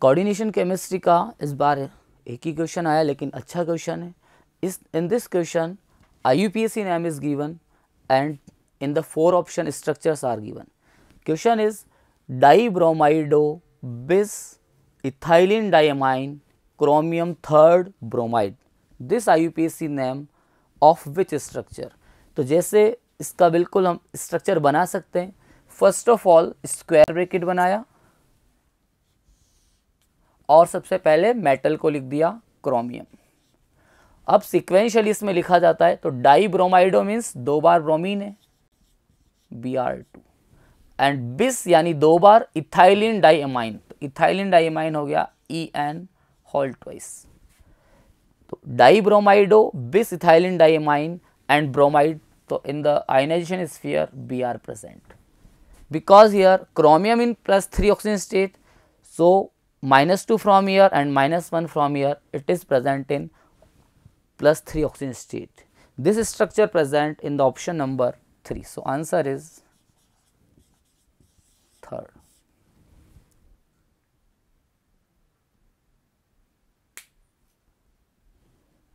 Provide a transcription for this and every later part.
Coordination chemistry का इस बार एक ही क्वेश्चन आया लेकिन अच्छा क्वेश्चन है इस in this question I U P S C name is given and in the four option structures are given question is dibromido bis ethylene diamine chromium third bromide this I U P S C name of which structure तो जैसे इसका बिल्कुल हम structure बना सकते हैं first of all square bracket बनाया और सबसे पहले मेटल को लिख दिया क्रोमियम अब सिक्वेंशियल इसमें लिखा जाता है तो डाई ब्रोमाइडो मीन्स दो बार ब्रोमीन है B R two and bis यानी दो बार इथाइलिन डाईमाइन तो इथाइलिन डाईमाइन हो गया ई एन हॉल ट्वाइस तो ब्रोमाइडो बिस इथाइलिन डाईमाइन एंड ब्रोमाइड तो in the ionisation sphere B R present because here chromium in plus three oxygen state so minus 2 from here and minus 1 from here, it is present in plus 3 oxygen state. This structure present in the option number 3. So, answer is third.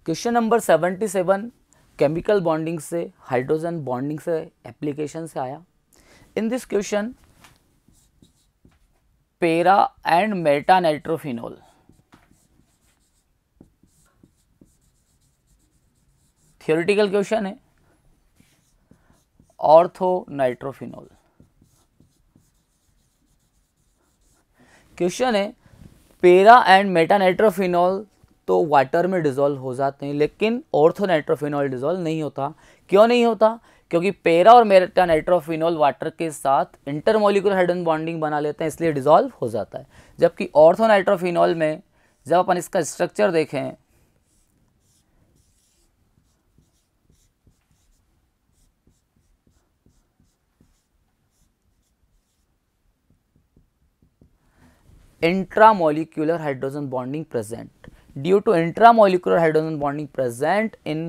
Question number 77 chemical bonding say hydrogen bonding say applications. say In this question, para and meta nitrophenol theoretical question है ortho nitrophenol question है para and meta nitrophenol तो water में dissolve हो जाते हैं लेकिन ortho nitrophenol dissolve नहीं होता क्यों नहीं होता क्योंकि पेरा और मेरेटा नाइट्रोफिनोल वाटर के साथ इंटरमोलिकुलर हाइड्रोजन बॉन्डिंग बना लेते हैं इसलिए डिजॉल्व हो जाता है जबकि ऑर्थो नाइट्रोफिनोल में जब अपन इसका स्ट्रक्चर देखें intramolecular hydrogen bonding present due to intramolecular hydrogen bonding present in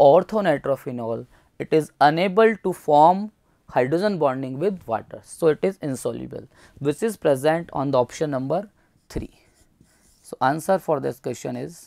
ortho nitrophenol it is unable to form hydrogen bonding with water. So, it is insoluble which is present on the option number 3. So, answer for this question is